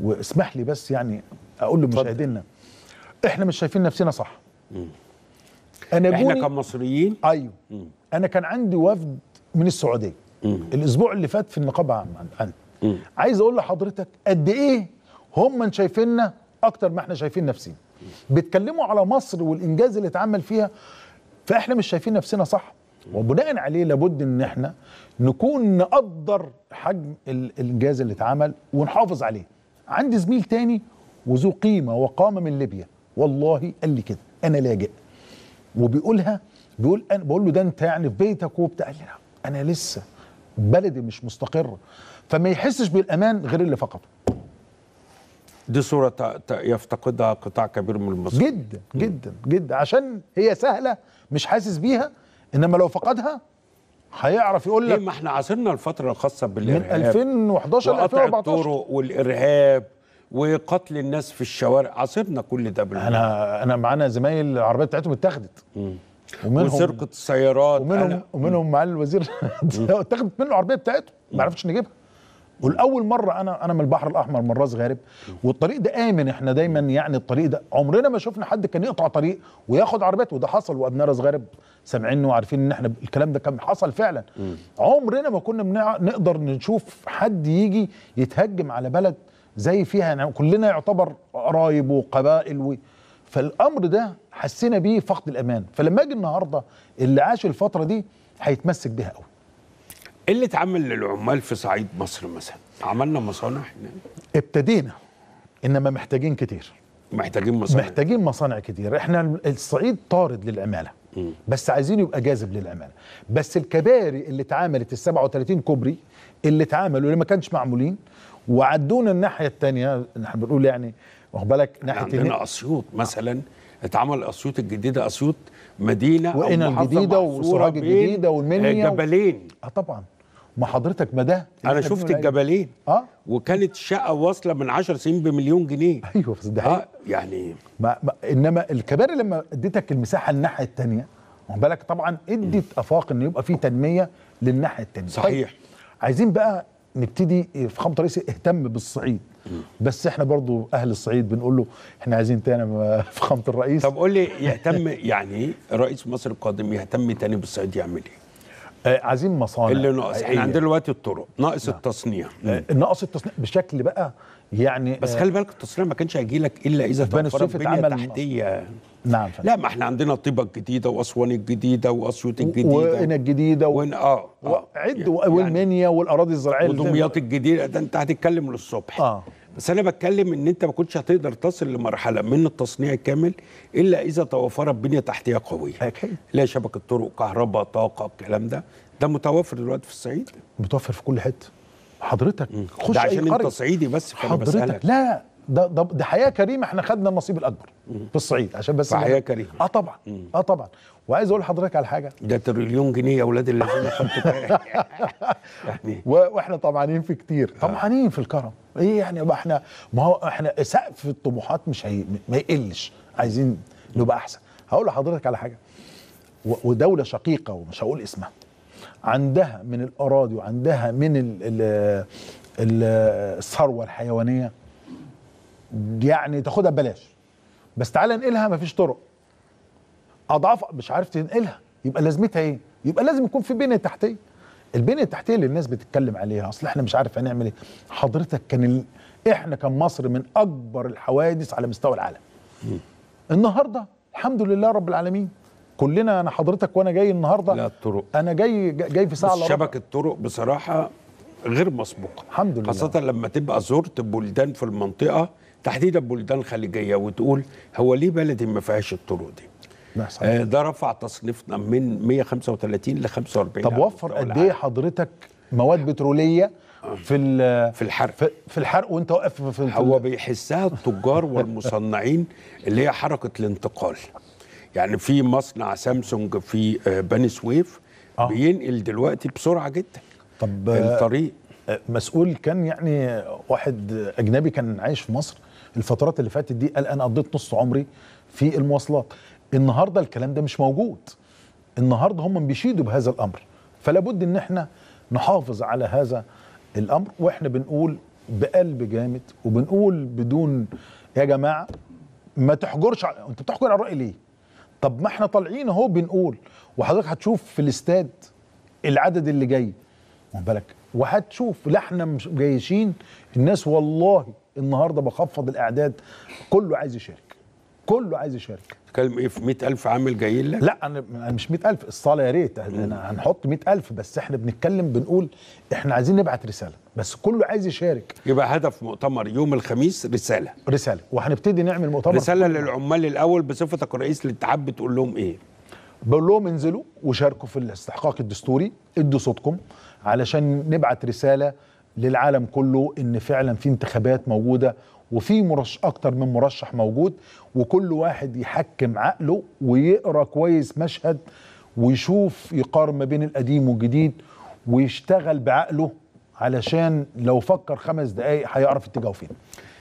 واسمح لي بس يعني اقول لمشاهدينا احنا مش شايفين نفسنا صح مم. انا احنا كمصريين ايوه مم. انا كان عندي وفد من السعوديه مم. الاسبوع اللي فات في النقابه عندي عايز اقول لحضرتك قد ايه هم شايفيننا اكتر ما احنا شايفين نفسنا بيتكلموا على مصر والانجاز اللي اتعمل فيها فاحنا مش شايفين نفسنا صح وبناء عليه لابد ان احنا نكون نقدر حجم الانجاز اللي اتعمل ونحافظ عليه عندي زميل تاني وذو قيمه وقام من ليبيا والله قال لي كده انا لاجئ وبيقولها بيقول أنا بقول له ده انت يعني في بيتك وبتاع قال لي لا انا لسه بلدي مش مستقره فما يحسش بالامان غير اللي فقده دي صورة يفتقدها قطاع كبير من المصريين جدا جدا جدا عشان هي سهلة مش حاسس بيها انما لو فقدها هيعرف يقول لك إيه، ما احنا عاصرنا الفتره الخاصه بالارهاب من 2011 ل 2014 الطرق والارهاب وقتل الناس في الشوارع عاصرنا كل ده بالمعنى. انا انا معانا زمايل العربيه بتاعتهم اتاخدت ومنهم وسرقه السيارات ومنهم أنا. ومنهم معالي الوزير اتاخدت منه العربيه بتاعته ما عرفتش نجيبها والاول مره انا انا من البحر الاحمر من راس غارب والطريق ده امن احنا دايما يعني الطريق ده عمرنا ما شفنا حد كان يقطع طريق وياخد عربيته وده حصل وابناء راس غارب سامعينه وعارفين ان احنا الكلام ده كان حصل فعلا عمرنا ما كنا نقدر نشوف حد يجي يتهجم على بلد زي فيها يعني كلنا يعتبر قرايب وقبائل و... فالامر ده حسينا بيه فقد الامان فلما اجي النهارده اللي عاش الفتره دي هيتمسك بيها قوي اللي اتعمل للعمال في صعيد مصر مثلا عملنا مصانع ابتدينا انما محتاجين كتير محتاجين مصانع محتاجين مصانع كتير احنا الصعيد طارد للعماله بس عايزين يبقى جاذب للعماله بس الكباري اللي اتعملت ال 37 كوبري اللي اتعملوا اللي ما كانش معمولين وعدونا الناحيه الثانيه احنا بنقول يعني واخد بالك ناحيه عندنا اسيوط مثلا اتعمل اسيوط الجديده اسيوط مدينه وقنا الجديده وسراج الجديده والمنيا جبلين اه طبعا ما حضرتك ما ده انا شفت الجبلين اه وكانت الشقه واصله من 10 سنين بمليون جنيه ايوه بس ده آه يعني ما, ما انما الكباري لما اديتك المساحه الناحيه الثانيه واخد بالك طبعا ادت افاق ان يبقى في تنميه للناحيه الثانيه طيب، صحيح طيب عايزين بقى نبتدي إيه، في خامة رئيسي اهتم بالصعيد بس احنا برضو اهل الصعيد بنقول له احنا عايزين تاني في خامة الرئيس طب قول لي يهتم يعني رئيس مصر القادم يهتم تاني بالصعيد يعمل ايه آه، عايزين مصانع اللي ناقص احنا عندنا إيه. دلوقتي الطرق ناقص نعم. التصنيع آه، ناقص التصنيع بشكل بقى يعني بس آه، خلي بالك التصنيع ما كانش هيجي لك الا اذا توفرت بنيه تحتيه نعم لا ما احنا عندنا طيبه الجديده واسوان الجديده واسيوط الجديده وقنا الجديده و... وإن... اه, آه. وعد يعني والمنيا والاراضي الزراعيه ودمياط الجديده ده انت هتتكلم للصبح اه بس انا بتكلم ان انت ما كنتش هتقدر تصل لمرحله من التصنيع الكامل الا اذا توفرت بنيه تحتيه قويه لا شبكه طرق كهرباء طاقه الكلام ده ده متوفر دلوقتي في الصعيد متوفر في كل حته حضرتك خش ده عشان انت صعيدي بس حضرتك بسألك. لا ده ده ده حياه كريمه احنا خدنا النصيب الاكبر في الصعيد عشان بس حياه كريمه اه طبعا اه طبعا وعايز اقول لحضرتك على حاجه ده تريليون جنيه يا اولاد اللي خدتوا يعني واحنا طمعانين في كتير آه. طمعانين في الكرم ايه يعني يبقى احنا ما هو احنا سقف الطموحات مش هي ما يقلش عايزين نبقى احسن هقول لحضرتك على حاجه ودوله شقيقه ومش هقول اسمها عندها من الاراضي وعندها من ال ال الثروه الحيوانيه يعني تاخدها ببلاش بس تعالى انقلها مفيش طرق اضعاف مش عارف تنقلها يبقى لازمتها ايه يبقى لازم يكون في بنيه تحتيه البنيه التحتيه اللي الناس بتتكلم عليها اصل احنا مش عارف هنعمل ايه حضرتك كان ال... احنا كان مصر من اكبر الحوادث على مستوى العالم م. النهارده الحمد لله رب العالمين كلنا انا حضرتك وانا جاي النهارده لا الطرق انا جاي جاي في ساعه شبكه الطرق بصراحه غير مسبوقه الحمد لله خاصه لما تبقى زرت بلدان في المنطقه تحديدا بلدان خليجيه وتقول هو ليه بلدي ما فيهاش الطرق دي صحيح. آه، ده رفع تصنيفنا من 135 ل 45 طب وفر قد ايه حضرتك مواد بتروليه في في الحرق في الحرق وانت واقف في هو بيحسها التجار والمصنعين اللي هي حركه الانتقال يعني في مصنع سامسونج في آه، بني سويف آه. بينقل دلوقتي بسرعه جدا طب آه، الطريق مسؤول كان يعني واحد اجنبي كان عايش في مصر الفترات اللي فاتت دي قال انا قضيت نص عمري في المواصلات النهارده الكلام ده مش موجود النهارده هم بيشيدوا بهذا الامر فلا بد ان احنا نحافظ على هذا الامر واحنا بنقول بقلب جامد وبنقول بدون يا جماعه ما تحجرش على... انت بتحجر على الراي ليه طب ما احنا طالعين اهو بنقول وحضرتك هتشوف في الاستاد العدد اللي جاي واخد بالك وهتشوف لا احنا مش الناس والله النهارده بخفض الاعداد كله عايز يشارك كله عايز يشارك تتكلم ايه في 100000 عامل جايين لك؟ لا انا مش 100000 الصاله يا ريت هنحط 100000 بس احنا بنتكلم بنقول احنا عايزين نبعت رساله بس كله عايز يشارك يبقى هدف مؤتمر يوم الخميس رساله رساله وهنبتدي نعمل مؤتمر رساله للعمال الاول بصفتك رئيس للاتحاد بتقول لهم ايه؟ بقول لهم انزلوا وشاركوا في الاستحقاق الدستوري ادوا صوتكم علشان نبعت رساله للعالم كله ان فعلا في انتخابات موجوده وفي مرشح اكتر من مرشح موجود وكل واحد يحكم عقله ويقرا كويس مشهد ويشوف يقارن ما بين القديم والجديد ويشتغل بعقله علشان لو فكر خمس دقايق هيعرف اتجاهه فين